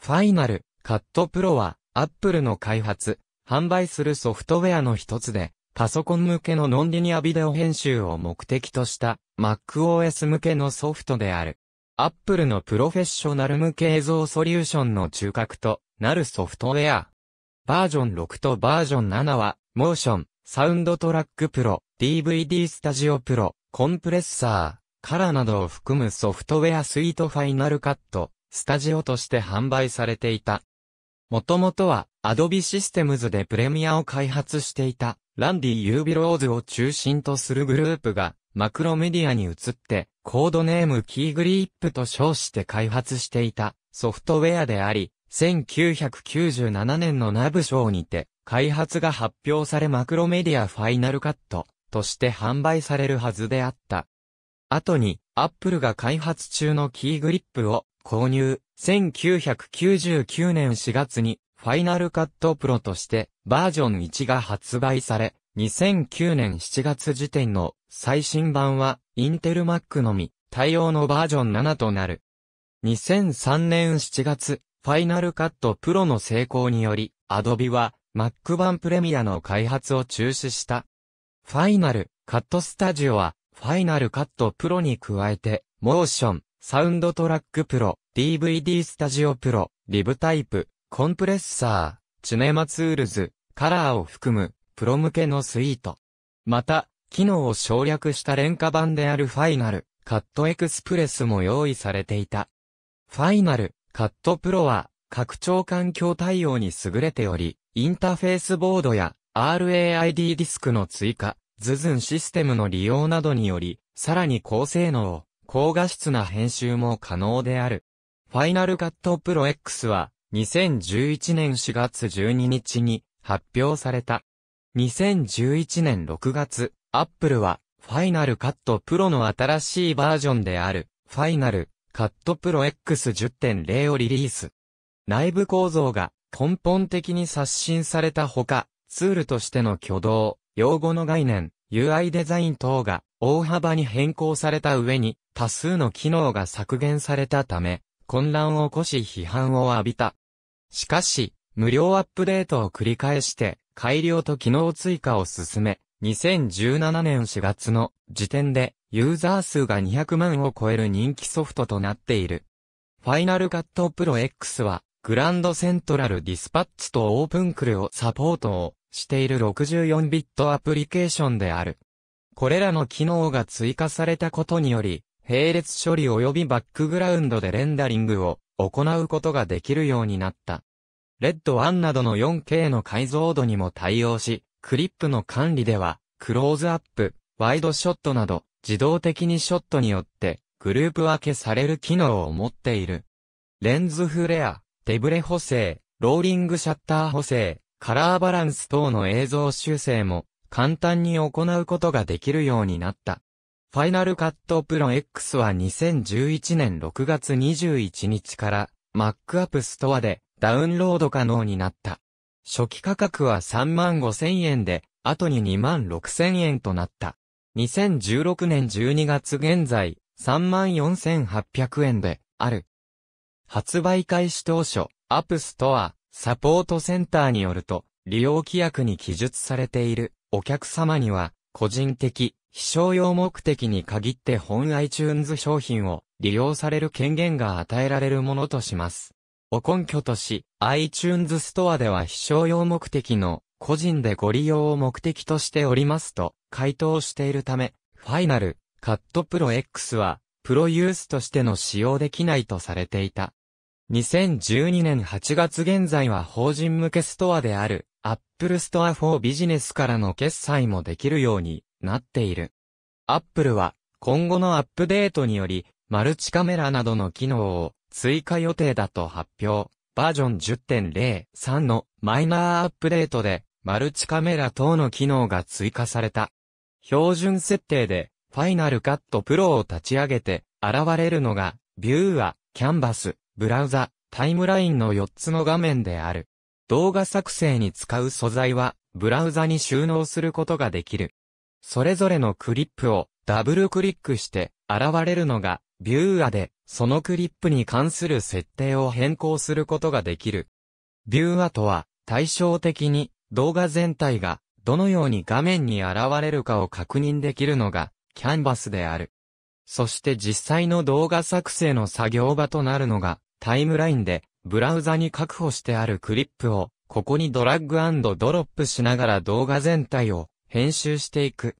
ファイナル、カットプロは、アップルの開発、販売するソフトウェアの一つで、パソコン向けのノンリニアビデオ編集を目的とした MacOS 向けのソフトである。アップルのプロフェッショナル向け映像ソリューションの中核となるソフトウェア。バージョン6とバージョン7は、モーション、サウンドトラックプロ、DVD スタジオプロ、コンプレッサー、カラーなどを含むソフトウェアスイートファイナルカット、スタジオとして販売されていた。もともとは Adobe テムズでプレミアを開発していたランディ・ユービローズを中心とするグループがマクロメディアに移ってコードネームキーグリップと称して開発していたソフトウェアであり、1997年のナブ賞にて開発が発表されマクロメディアファイナルカットとして販売されるはずであった。後に、アップルが開発中のキーグリップを購入、1999年4月に、ファイナルカットプロとして、バージョン1が発売され、2009年7月時点の最新版は、インテル Mac のみ、対応のバージョン7となる。2003年7月、ファイナルカットプロの成功により、Adobe は Mac 版プレミアの開発を中止した。ファイナルカットスタジオは、ファイナルカットプロに加えて、モーション、サウンドトラックプロ、DVD スタジオプロ、リブタイプ、コンプレッサー、チュネマツールズ、カラーを含む、プロ向けのスイート。また、機能を省略した廉価版であるファイナル、カットエクスプレスも用意されていた。ファイナル、カットプロは、拡張環境対応に優れており、インターフェースボードや RAID ディスクの追加、ズズンシステムの利用などにより、さらに高性能を高画質な編集も可能である。ファイナルカットプロ X は2011年4月12日に発表された。2011年6月、Apple はファイナルカットプロの新しいバージョンであるファイナルカットプロ X10.0 をリリース。内部構造が根本的に刷新されたほか、ツールとしての挙動、用語の概念、UI デザイン等が大幅に変更された上に多数の機能が削減されたため、混乱を起こし批判を浴びた。しかし、無料アップデートを繰り返して、改良と機能追加を進め、2017年4月の時点で、ユーザー数が200万を超える人気ソフトとなっている。ファイナルカットプロ X は、グランドセントラルディスパッチとオープンクルをサポートをしている64ビットアプリケーションである。これらの機能が追加されたことにより、並列処理及びバックグラウンドでレンダリングを行うことができるようになった。レッド1などの 4K の解像度にも対応し、クリップの管理では、クローズアップ、ワイドショットなど、自動的にショットによって、グループ分けされる機能を持っている。レンズフレア、デブレ補正、ローリングシャッター補正、カラーバランス等の映像修正も簡単に行うことができるようになった。ファイナルカットプロ X は2011年6月21日から Mac ストアでダウンロード可能になった。初期価格は3万5千円で、後に2万6千円となった。2016年12月現在、3万4800円で、ある。発売開始当初、アップストア、サポートセンターによると、利用規約に記述されているお客様には、個人的、非商用目的に限って本 iTunes 商品を利用される権限が与えられるものとします。お根拠とし、iTunes ストアでは非商用目的の個人でご利用を目的としておりますと回答しているため、ファイナル、カットプロ X は、プロユースとしての使用できないとされていた。2012年8月現在は法人向けストアである Apple Store for Business からの決済もできるようになっている。Apple は今後のアップデートによりマルチカメラなどの機能を追加予定だと発表。バージョン10.03のマイナーアップデートでマルチカメラ等の機能が追加された。標準設定でファイナルカットプロを立ち上げて現れるのがビューア、キャンバス、ブラウザ、タイムラインの4つの画面である。動画作成に使う素材は、ブラウザに収納することができる。それぞれのクリップをダブルクリックして現れるのがビューアで、そのクリップに関する設定を変更することができる。ビューアとは対照的に動画全体がどのように画面に現れるかを確認できるのがキャンバスである。そして実際の動画作成の作業場となるのがタイムラインで、ブラウザに確保してあるクリップを、ここにドラッグドロップしながら動画全体を編集していく。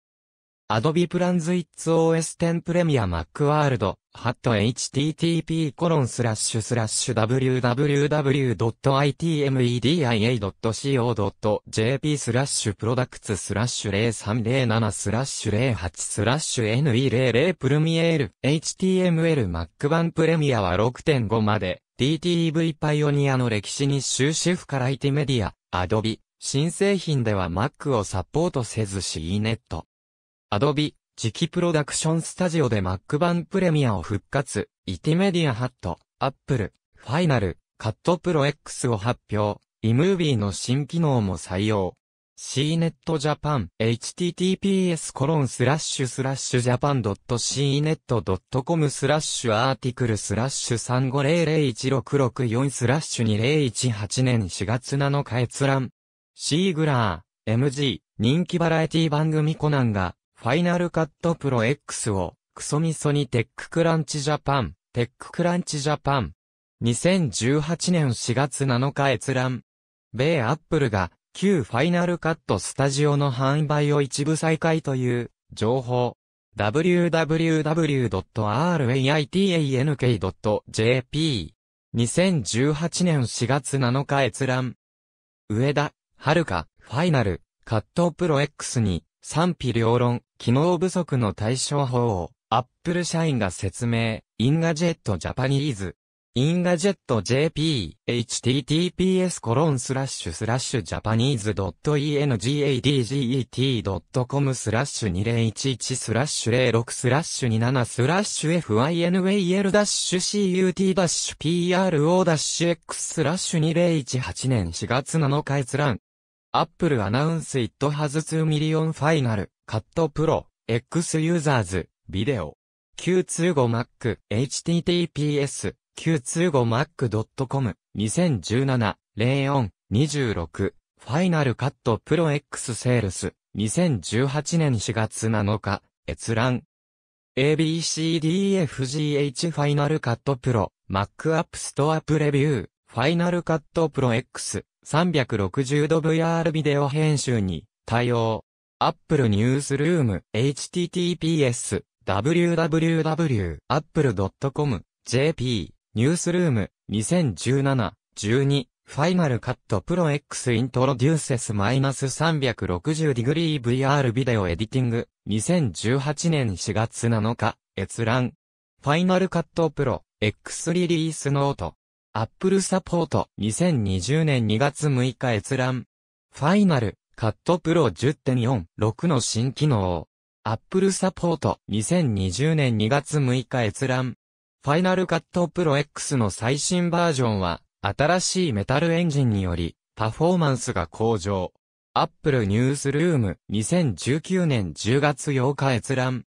Adobe Plans It's OS 10プレミアマックワールド、o r l hat http コロンスラッシュスラッシュ www.itmedia.co.jp スラッシュプロダクツスラッシュ0307スラッシュ08スラッシュ NE00 プルミエール HTML マック版プレミアは6.5まで d t v パイオニアの歴史に終止符から IT メディアアドビ。b 新製品ではマックをサポートせず c ネット。Adobe、次期プロダクションスタジオで Mac 版プレミアを復活、イティメディアハット、Apple、ファイナル、カットプロ X を発表、eMovie の新機能も採用。CNET Japan https コロンスラッシュスラッシュ japan.cnet.com スラッシュアーティクルスラッシュ350016664スラッシュ2018年4月7日閲覧。シーグラー、MG、人気バラエティ番組コナンがファイナルカットプロ X を、クソミソにテッククランチジャパン、テッククランチジャパン。2018年4月7日閲覧。米アップルが、旧ファイナルカットスタジオの販売を一部再開という、情報。www.raitank.jp。2018年4月7日閲覧。上田、遥か、ファイナル、カットプロ X に、賛否両論、機能不足の対処法を、アップル社員が説明、インガジェットジャパニーズ。インガジェット JP、https コロンスラッシュスラッシュジャパニーズ .engadget.com スラッシュ2011スラッシュ06スラッシュ27スラッシュ finwal-cut-pro-x スラッシュ2018年4月7日閲覧。アップルアナウンス It has 2 million final. カットプロ、X ユーザーズ、ビデオ。q 2 5 m a c https、q 2 5 m a c c o m 2017、04、26、ファイナルカットプロ X セールス、2018年4月7日、閲覧。ABCDFGH ファイナルカットプロ、Mac App Store プレビュー、ファイナルカットプロ X、360度 VR ビデオ編集に対応。アップルニュースルーム https www.apple.com jp ニュースルーム2017 12ファイナルカットプロ X イントロデューセスマイナス360ディグリー VR ビデオエディティング2018年4月7日閲覧ファイナルカットプロ X リリースノートアップルサポート2020年2月6日閲覧ファイナルカットプロ10.4.6の新機能。Apple サポート2020年2月6日閲覧。ファイナルカットプロ X の最新バージョンは、新しいメタルエンジンにより、パフォーマンスが向上。Apple ニュースルーム2019年10月8日閲覧。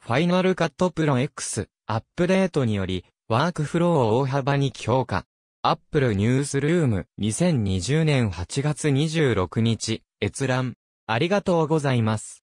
ファイナルカットプロ X アップデートにより、ワークフローを大幅に強化。アップルニュースルーム2020年8月26日閲覧ありがとうございます。